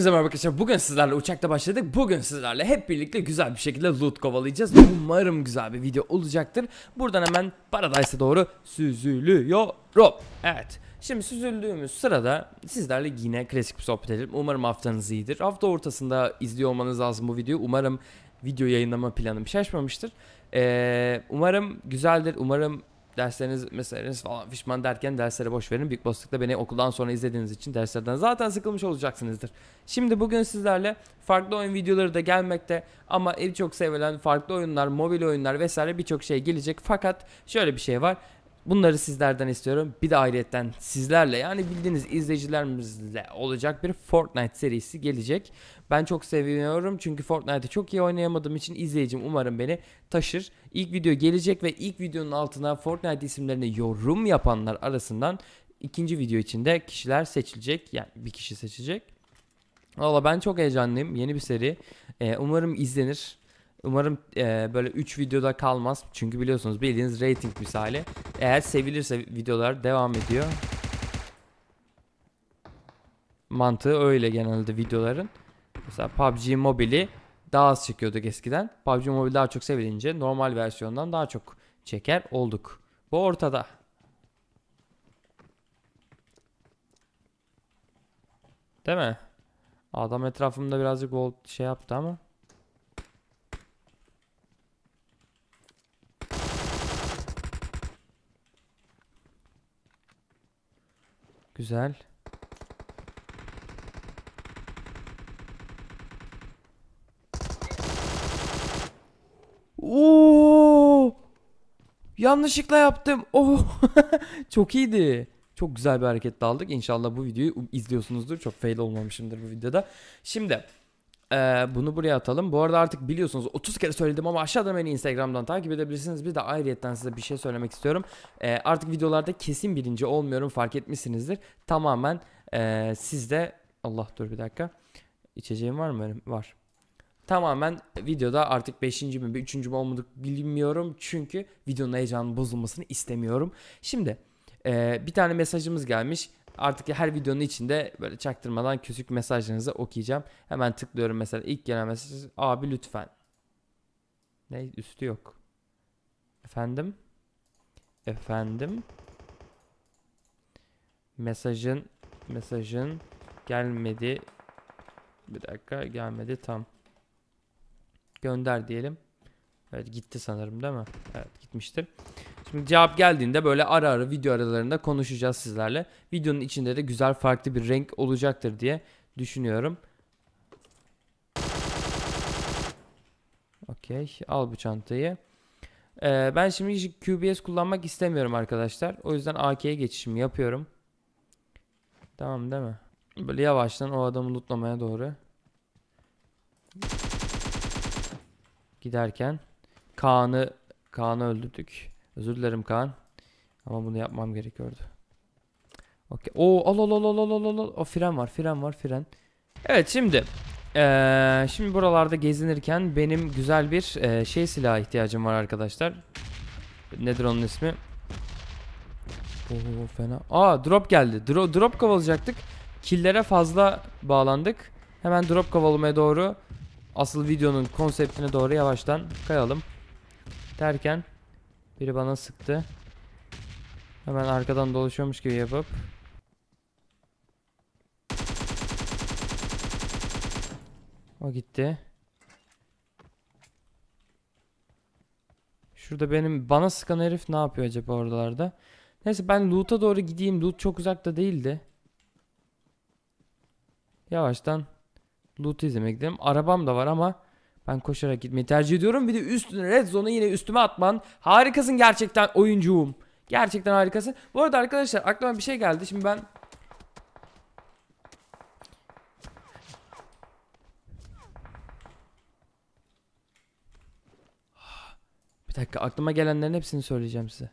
Hepinize merhaba arkadaşlar. Bugün sizlerle uçakta başladık. Bugün sizlerle hep birlikte güzel bir şekilde loot kovalayacağız. Umarım güzel bir video olacaktır. Buradan hemen Paradise'a doğru süzülüyorum. Evet. Şimdi süzüldüğümüz sırada sizlerle yine klasik bir sohbet edelim. Umarım haftanız iyidir. Hafta ortasında izliyor olmanız lazım bu videoyu. Umarım video yayınlama planım şaşmamıştır. Ee, umarım güzeldir. Umarım dersleriniz meseleniz falan fişman derken derslere boş verin. Big Boss'lukta beni okuldan sonra izlediğiniz için derslerden zaten sıkılmış olacaksınızdır. Şimdi bugün sizlerle farklı oyun videoları da gelmekte ama en çok sevilen farklı oyunlar, mobil oyunlar vesaire birçok şey gelecek. Fakat şöyle bir şey var. Bunları sizlerden istiyorum. Bir de ayrıyetten sizlerle yani bildiğiniz izleyicilerimizle olacak bir Fortnite serisi gelecek. Ben çok seviyorum çünkü Fortnite'ı çok iyi oynayamadığım için izleyicim umarım beni taşır. İlk video gelecek ve ilk videonun altına Fortnite isimlerini yorum yapanlar arasından ikinci video içinde kişiler seçilecek. Yani bir kişi seçecek. Valla ben çok heyecanlıyım. Yeni bir seri. Ee, umarım izlenir. Umarım e, böyle 3 videoda kalmaz. Çünkü biliyorsunuz bildiğiniz rating misali. Eğer sevilirse videolar devam ediyor. Mantığı öyle genelde videoların. Mesela PUBG Mobile'i daha az çekiyorduk eskiden. PUBG Mobile daha çok sevilince normal versiyondan daha çok çeker olduk. Bu ortada. Değil mi? Adam etrafımda birazcık gold şey yaptı ama. Güzel. Oo! Yanlışlıkla yaptım. Oh! Çok iyiydi. Çok güzel bir hareket aldık. İnşallah bu videoyu izliyorsunuzdur. Çok fail olmamışımdır bu videoda. Şimdi ee, bunu buraya atalım. Bu arada artık biliyorsunuz 30 kere söyledim ama aşağıda beni Instagram'dan takip edebilirsiniz. Bir de ayrıyetten size bir şey söylemek istiyorum. Ee, artık videolarda kesin birinci olmuyorum fark etmişsinizdir. Tamamen e, sizde... Allah dur bir dakika. İçeceğim var mı Var tamamen videoda artık 5. mi 3. mi olmadık bilmiyorum. Çünkü videonun heyecanının bozulmasını istemiyorum. Şimdi e, bir tane mesajımız gelmiş. Artık her videonun içinde böyle çaktırmadan küçük mesajlarınızı okuyacağım. Hemen tıklıyorum mesela ilk gelen mesaj abi lütfen. Ne üstü yok. Efendim? Efendim? Mesajın mesajın gelmedi. Bir dakika gelmedi tam. Gönder diyelim. Evet gitti sanırım değil mi? Evet gitmiştir. Şimdi cevap geldiğinde böyle ara ara video aralarında konuşacağız sizlerle. Videonun içinde de güzel farklı bir renk olacaktır diye düşünüyorum. Okey. Al bu çantayı. Ee, ben şimdi QBS kullanmak istemiyorum arkadaşlar. O yüzden AK'ye geçişimi yapıyorum. Tamam değil mi? Böyle yavaştan o adamı lootlamaya doğru. Giderken Kaan'ı Kaan'ı öldürdük. Özür dilerim Kaan. Ama bunu yapmam gerekiyordu. Okey. Oo al al al al al al al. O fren var fren var fren. Evet şimdi. Ee, şimdi buralarda gezinirken benim güzel bir e, şey silah ihtiyacım var arkadaşlar. Nedir onun ismi? Oo fena. Aa drop geldi. Dro drop kovalayacaktık. Killere fazla bağlandık. Hemen drop kovalamaya doğru asıl videonun konseptine doğru yavaştan kayalım. Derken biri bana sıktı. Hemen arkadan dolaşıyormuş gibi yapıp. O gitti. Şurada benim bana sıkan herif ne yapıyor acaba oralarda? Neyse ben loot'a doğru gideyim. Loot çok uzakta değildi. Yavaştan loot izlemek gidelim. Arabam da var ama ben koşarak gitmeyi tercih ediyorum. Bir de üstüne red zone'u yine üstüme atman. Harikasın gerçekten oyuncuğum. Gerçekten harikasın. Bu arada arkadaşlar aklıma bir şey geldi. Şimdi ben Bir dakika aklıma gelenlerin hepsini söyleyeceğim size.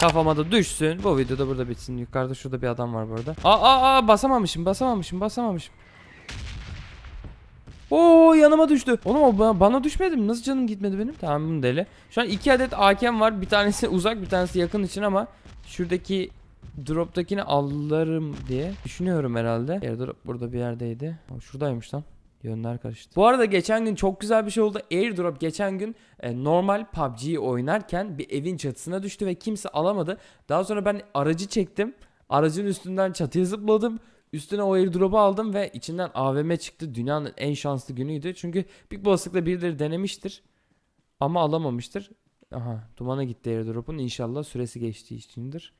Kafama da düşsün. Bu videoda burada bitsin. Yukarıda şurada bir adam var burada. Aa aa aa basamamışım basamamışım basamamışım. Oo yanıma düştü. Oğlum o bana, bana düşmedi mi? Nasıl canım gitmedi benim? Tamam bunu deli. Şu an iki adet AK'm var. Bir tanesi uzak bir tanesi yakın için ama şuradaki drop'takini alırım diye düşünüyorum herhalde. Airdrop burada bir yerdeydi. Ama şuradaymış lan. Yönler karıştı. Bu arada geçen gün çok güzel bir şey oldu. Airdrop geçen gün e, normal PUBG'yi oynarken bir evin çatısına düştü ve kimse alamadı. Daha sonra ben aracı çektim. Aracın üstünden çatıya zıpladım. Üstüne o airdrop'u aldım ve içinden AVM çıktı. Dünyanın en şanslı günüydü. Çünkü Big Boss'lıkla birileri denemiştir. Ama alamamıştır. Aha dumana gitti airdrop'un. İnşallah süresi geçtiği içindir.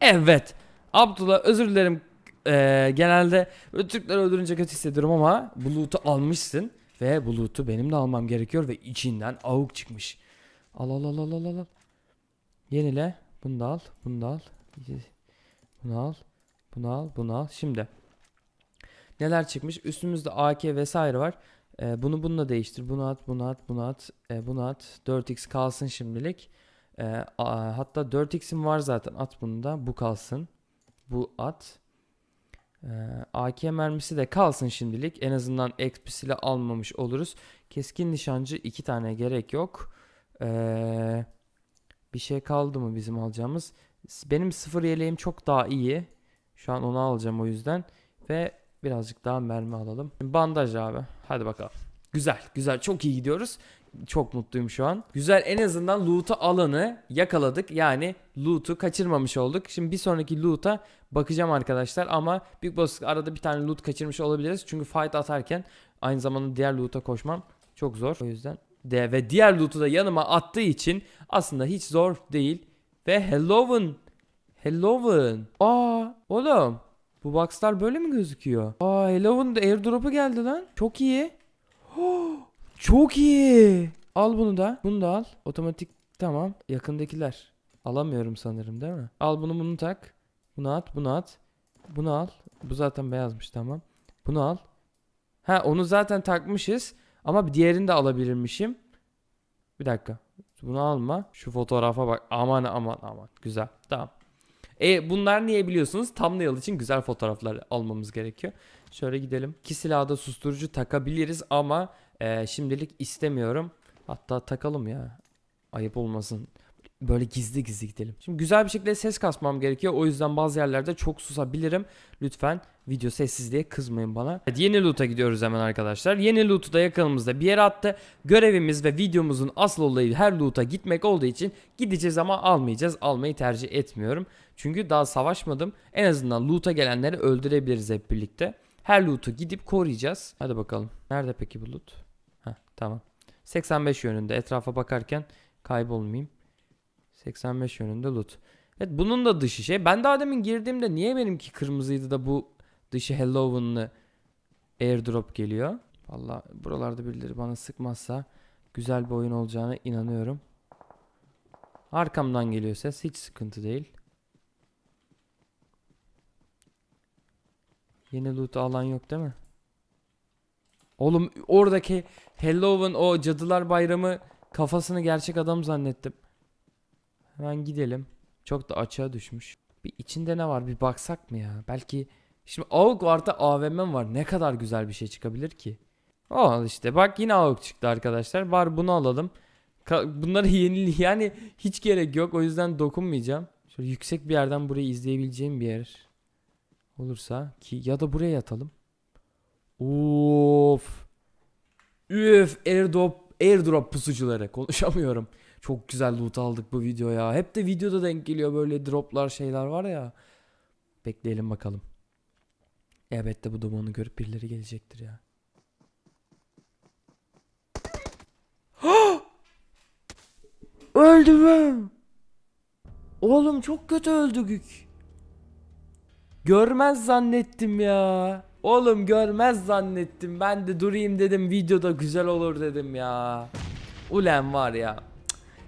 Evet. Abdullah özür dilerim ee, genelde Türkler öldürünce kötü hissediyorum ama bulutu almışsın ve bulutu benim de almam gerekiyor ve içinden avuk çıkmış. Al al al al al al. Yenile. Bunu da al. Bunu da al. Bunu al. Bunu al. Bunu al. Şimdi. Neler çıkmış? Üstümüzde AK vesaire var. Ee, bunu bununla değiştir. Bunu at, bunu at, bunu at, e, bunu at. 4x kalsın şimdilik. E, a, hatta 4x'im var zaten. At bunu da. Bu kalsın bu at. Ee, AK mermisi de kalsın şimdilik. En azından XP'siyle almamış oluruz. Keskin nişancı iki tane gerek yok. Ee, bir şey kaldı mı bizim alacağımız? Benim sıfır yeleğim çok daha iyi. Şu an onu alacağım o yüzden. Ve birazcık daha mermi alalım. Bandaj abi. Hadi bakalım. Güzel güzel çok iyi gidiyoruz. Çok mutluyum şu an. Güzel en azından loot'u alanı yakaladık. Yani loot'u kaçırmamış olduk. Şimdi bir sonraki loot'a bakacağım arkadaşlar ama Big Boss arada bir tane loot kaçırmış olabiliriz. Çünkü fight atarken aynı zamanda diğer loot'a koşmam çok zor. O yüzden de ve diğer loot'u da yanıma attığı için aslında hiç zor değil. Ve Halloween. Halloween. Aa oğlum bu boxlar böyle mi gözüküyor? Aa Halloween airdrop'u geldi lan. Çok iyi. Oh. Çok iyi. Al bunu da. Bunu da al. Otomatik tamam. Yakındakiler. Alamıyorum sanırım değil mi? Al bunu bunu tak. Bunu at bunu at. Bunu al. Bu zaten beyazmış tamam. Bunu al. Ha onu zaten takmışız. Ama bir diğerini de alabilirmişim. Bir dakika. Bunu alma. Şu fotoğrafa bak. Aman aman aman. Güzel. Tamam. E bunlar niye biliyorsunuz? Thumbnail için güzel fotoğraflar almamız gerekiyor. Şöyle gidelim. İki silahda susturucu takabiliriz ama ee, şimdilik istemiyorum. Hatta takalım ya. Ayıp olmasın. Böyle gizli gizli gidelim. Şimdi güzel bir şekilde ses kasmam gerekiyor. O yüzden bazı yerlerde çok susabilirim. Lütfen video sessizliğe kızmayın bana. Evet, yeni loot'a gidiyoruz hemen arkadaşlar. Yeni loot'u da yakınımızda bir yere attı. Görevimiz ve videomuzun asıl olayı her loot'a gitmek olduğu için gideceğiz ama almayacağız. Almayı tercih etmiyorum. Çünkü daha savaşmadım. En azından loot'a gelenleri öldürebiliriz hep birlikte. Her loot'u gidip koruyacağız. Hadi bakalım. Nerede peki bu loot? Heh, tamam. 85 yönünde etrafa bakarken kaybolmayayım. 85 yönünde loot. Evet bunun da dışı şey. Ben daha demin girdiğimde niye benimki kırmızıydı da bu dışı Halloween'lı airdrop geliyor. Valla buralarda birileri bana sıkmazsa güzel bir oyun olacağına inanıyorum. Arkamdan geliyor ses. Hiç sıkıntı değil. Yeni loot alan yok değil mi? Oğlum oradaki Halloween o cadılar bayramı kafasını gerçek adam zannettim. Hemen gidelim. Çok da açığa düşmüş. Bir içinde ne var bir baksak mı ya? Belki şimdi Augvar'da AVM m'm var. Ne kadar güzel bir şey çıkabilir ki? Oh işte bak yine avuk çıktı arkadaşlar. Var bunu alalım. Bunları yenili yani hiç gerek yok. O yüzden dokunmayacağım. Şöyle yüksek bir yerden burayı izleyebileceğim bir yer olursa ki ya da buraya yatalım. Oo Üf airdrop, airdrop pusucuları konuşamıyorum. Çok güzel loot aldık bu video ya. Hep de videoda denk geliyor böyle droplar şeyler var ya. Bekleyelim bakalım. Elbette bu dumanı görüp birileri gelecektir ya. Öldüm. Oğlum çok kötü öldük. Görmez zannettim ya. Oğlum görmez zannettim. Ben de durayım dedim. Videoda güzel olur dedim ya. Ulen var ya.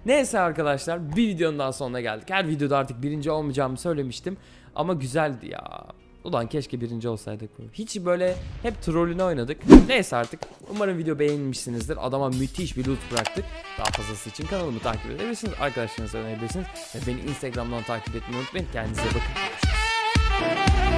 Neyse arkadaşlar bir videonun daha sonuna geldik. Her videoda artık birinci olmayacağımı söylemiştim. Ama güzeldi ya. Ulan keşke birinci olsaydık. Hiç böyle hep trollüne oynadık. Neyse artık umarım video beğenmişsinizdir. Adama müthiş bir loot bıraktık. Daha fazlası için kanalımı takip edebilirsiniz. Arkadaşlarınızla önerebilirsiniz. Ve beni Instagram'dan takip etmeyi unutmayın. Kendinize bakın.